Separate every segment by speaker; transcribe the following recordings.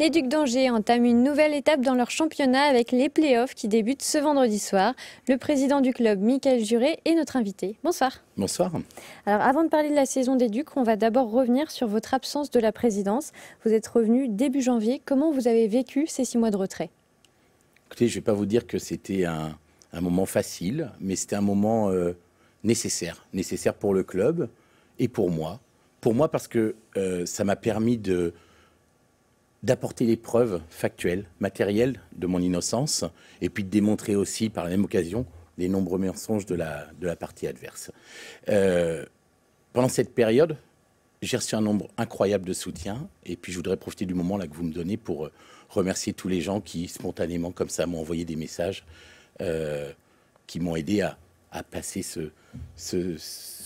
Speaker 1: Les Ducs d'Angers entament une nouvelle étape dans leur championnat avec les playoffs qui débutent ce vendredi soir. Le président du club, Michael Juré, est notre invité. Bonsoir. Bonsoir. Alors avant de parler de la saison des Ducs, on va d'abord revenir sur votre absence de la présidence. Vous êtes revenu début janvier. Comment vous avez vécu ces six mois de retrait
Speaker 2: Écoutez, je ne vais pas vous dire que c'était un, moment facile, mais c'était un moment euh, nécessaire. Nécessaire pour le club et pour moi. Pour moi parce que euh, ça m'a permis de d'apporter les preuves factuelles, matérielles de mon innocence, et puis de démontrer aussi par la même occasion les nombreux mensonges de la, partie adverse. Euh, pendant cette période, j'ai reçu un nombre incroyable de soutiens, et puis je voudrais profiter du moment là que vous me donnez pour euh, remercier tous les gens qui spontanément comme ça m'ont envoyé des messages, euh, qui m'ont aidé à, passer ce,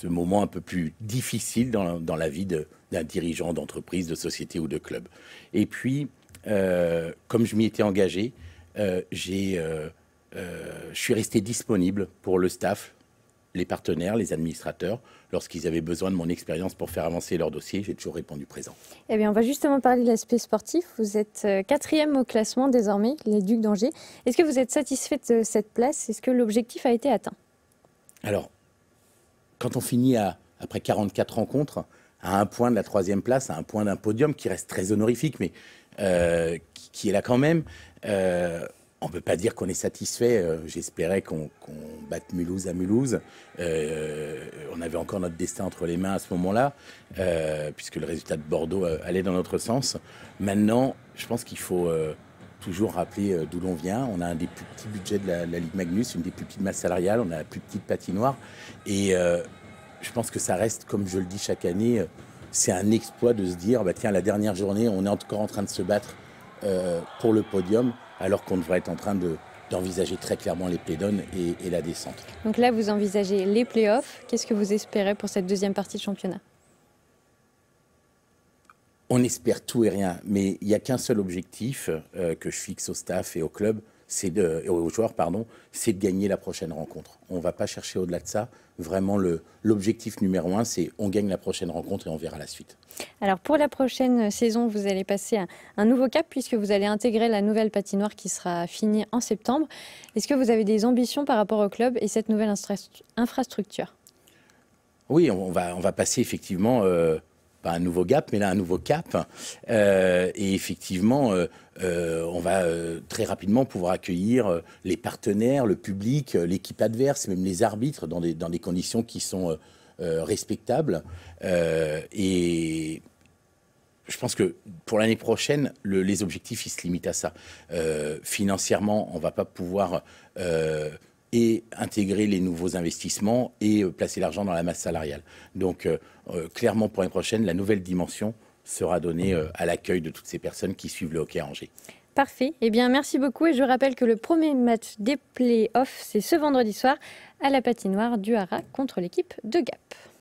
Speaker 2: moment un peu plus difficile dans la vie de, d'un dirigeant d'entreprise, de société ou de club. Et puis, euh, comme je m'y étais engagé, euh, j'ai, euh, je suis resté disponible pour le staff, les partenaires, les administrateurs, lorsqu'ils avaient besoin de mon expérience pour faire avancer leur dossier, j'ai toujours répondu présent.
Speaker 1: Eh bien, on va justement parler de l'aspect sportif. Vous êtes quatrième au classement désormais, les Ducs d'Angers. Est-ce que vous êtes satisfait de cette place Est-ce que l'objectif a été atteint
Speaker 2: Alors, quand on finit après 44 rencontres, à un point de la troisième place, à un point d'un podium qui reste très honorifique, mais euh, qui, est là quand même. Euh, on ne peut pas dire qu'on est satisfait. Euh, j'espérais qu'on batte Mulhouse à Mulhouse. on avait encore notre destin entre les mains à ce moment-là, puisque le résultat de Bordeaux allait dans notre sens. Maintenant, je pense qu'il faut toujours rappeler d'où l'on vient. On a un des plus petits budgets de la, Ligue Magnus, une des plus petites masses salariales, on a la plus petite patinoire. Et je pense que ça reste, comme je le dis chaque année, euh, c'est un exploit de se dire, bah, tiens, la dernière journée, on est encore en train de se battre euh, pour le podium, alors qu'on devrait être en train d'envisager très clairement les play et, et la descente.
Speaker 1: Donc là, vous envisagez les playoffs. Qu'est-ce que vous espérez pour cette deuxième partie de championnat
Speaker 2: On espère tout et rien, mais il n'y a qu'un seul objectif euh, que je fixe au staff et au club, c'est de, aux joueurs, pardon, c'est de gagner la prochaine rencontre. On ne va pas chercher au-delà de ça. Vraiment, le, l'objectif numéro un, c'est on gagne la prochaine rencontre et on verra la suite.
Speaker 1: Alors pour la prochaine saison, vous allez passer à un nouveau cap puisque vous allez intégrer la nouvelle patinoire qui sera finie en septembre. Est-ce que vous avez des ambitions par rapport au club et cette nouvelle infrastructure
Speaker 2: Oui, on va, on va passer effectivement. Euh, pas un nouveau gap, mais là un nouveau cap. Euh, et effectivement, euh, on va euh, très rapidement pouvoir accueillir euh, les partenaires, le public, euh, l'équipe adverse, même les arbitres dans des, conditions qui sont respectables. et je pense que pour l'année prochaine, les objectifs, ils se limitent à ça. financièrement, on ne va pas pouvoir et intégrer les nouveaux investissements et placer l'argent dans la masse salariale. Donc, clairement, pour l'année prochaine, la nouvelle dimension sera donnée à l'accueil de toutes ces personnes qui suivent le hockey à Angers.
Speaker 1: Parfait. Eh bien, merci beaucoup. Et je rappelle que le premier match des play-offs, c'est ce vendredi soir à la patinoire du Hara contre l'équipe de Gap.